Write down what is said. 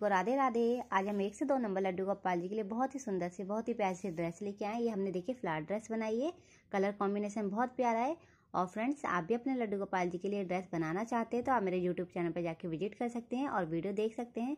को राधे राधे आज हम एक से दो नंबर लड्डू गोपाल जी के लिए बहुत ही सुंदर से बहुत ही प्यारी से ड्रेस लेके आए ये हमने देखिए फ्लावर ड्रेस बनाई है कलर कॉम्बिनेशन बहुत प्यारा है और फ्रेंड्स आप भी अपने लड्डू गोपाल जी के लिए ड्रेस बनाना चाहते हैं तो आप मेरे यूट्यूब चैनल पर जाके विजिट कर सकते हैं और वीडियो देख सकते हैं